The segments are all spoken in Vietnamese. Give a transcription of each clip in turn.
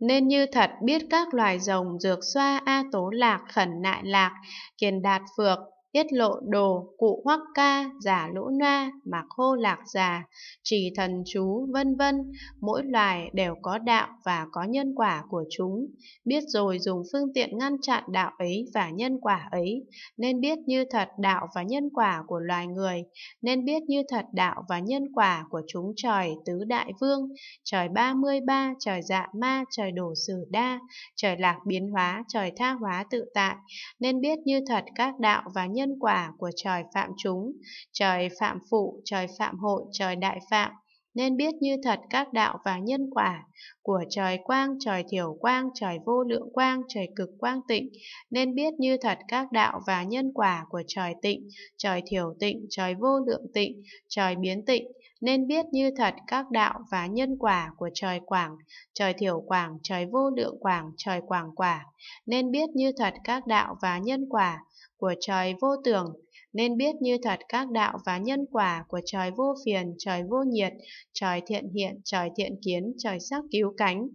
nên như thật biết các loài rồng dược xoa a tố lạc khẩn nại lạc kiền đạt phược tiết lộ đồ cụ hoắc ca giả lũ na mà khô lạc già trì thần chú vân vân mỗi loài đều có đạo và có nhân quả của chúng biết rồi dùng phương tiện ngăn chặn đạo ấy và nhân quả ấy nên biết như thật đạo và nhân quả của loài người nên biết như thật đạo và nhân quả của chúng trời tứ đại vương trời ba mươi ba trời dạ ma trời đổ sử đa trời lạc biến hóa trời tha hóa tự tại nên biết như thật các đạo và nhân nhân quả của trời phạm chúng, trời phạm phụ, trời phạm hội, trời đại phạm, nên biết như thật các đạo và nhân quả của trời quang, trời thiểu quang, trời vô lượng quang, trời cực quang tịnh, nên biết như thật các đạo và nhân quả của trời tịnh, trời thiểu tịnh, trời vô lượng tịnh, trời biến tịnh, nên biết như thật các đạo và nhân quả của trời quảng, trời thiểu quảng, trời vô lượng quảng, trời quảng quả, nên biết như thật các đạo và nhân quả của trời vô tưởng, nên biết như thật các đạo và nhân quả của trời vô phiền, trời vô nhiệt, trời thiện hiện, trời thiện kiến, trời sắc cứu cánh.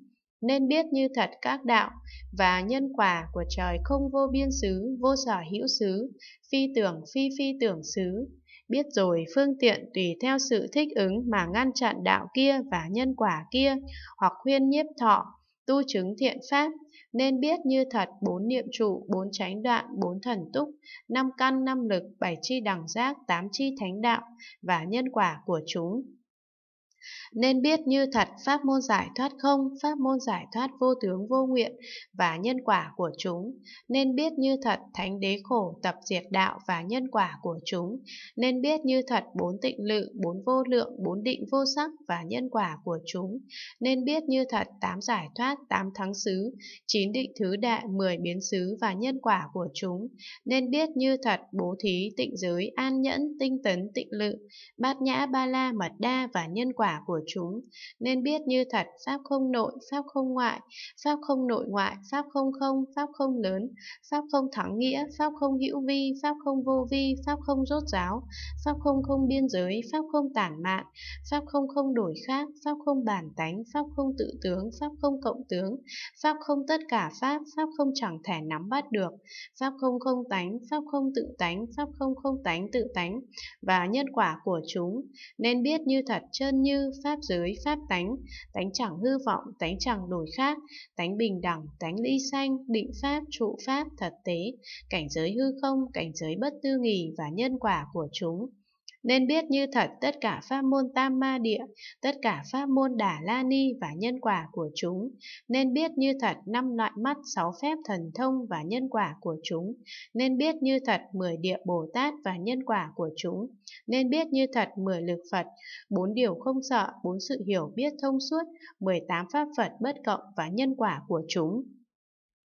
Nên biết như thật các đạo và nhân quả của trời không vô biên xứ, vô sở hữu xứ, phi tưởng phi phi tưởng xứ. Biết rồi phương tiện tùy theo sự thích ứng mà ngăn chặn đạo kia và nhân quả kia, hoặc khuyên nhiếp thọ, tu chứng thiện pháp, nên biết như thật bốn niệm trụ, bốn chánh đoạn, bốn thần túc, năm căn, năm lực, bảy chi đẳng giác, tám chi thánh đạo và nhân quả của chúng. Nên biết như thật pháp môn giải thoát không, pháp môn giải thoát vô tướng vô nguyện và nhân quả của chúng. Nên biết như thật thánh đế khổ tập diệt đạo và nhân quả của chúng. Nên biết như thật bốn tịnh lự, bốn vô lượng, bốn định vô sắc và nhân quả của chúng. Nên biết như thật tám giải thoát, tám thắng xứ, chín định thứ đệ mười biến xứ và nhân quả của chúng. Nên biết như thật bố thí, tịnh giới, an nhẫn, tinh tấn, tịnh lự, bát nhã ba la mật đa và nhân quả của chúng, nên biết như thật Pháp không nội, Pháp không ngoại, Pháp không nội ngoại, Pháp không không, Pháp không lớn, Pháp không thắng nghĩa, Pháp không hữu vi, Pháp không vô vi, Pháp không rốt giáo, Pháp không không biên giới, Pháp không tản mạn, Pháp không không đổi khác, Pháp không bản tánh, Pháp không tự tướng, Pháp không cộng tướng, Pháp không tất cả Pháp, Pháp không chẳng thể nắm bắt được, Pháp không không tánh, Pháp không tự tánh, Pháp không không tánh tự tánh, và nhân quả của chúng, nên biết như thật chân như pháp giới, pháp tánh, tánh chẳng hư vọng, tánh chẳng đổi khác, tánh bình đẳng, tánh ly sanh, định pháp, trụ pháp, thật tế, cảnh giới hư không, cảnh giới bất tư nghì và nhân quả của chúng nên biết như thật tất cả pháp môn tam ma địa, tất cả pháp môn đà la ni và nhân quả của chúng, nên biết như thật năm loại mắt, sáu phép thần thông và nhân quả của chúng, nên biết như thật mười địa Bồ Tát và nhân quả của chúng, nên biết như thật mười lực Phật, bốn điều không sợ, bốn sự hiểu biết thông suốt, mười tám pháp Phật bất cộng và nhân quả của chúng.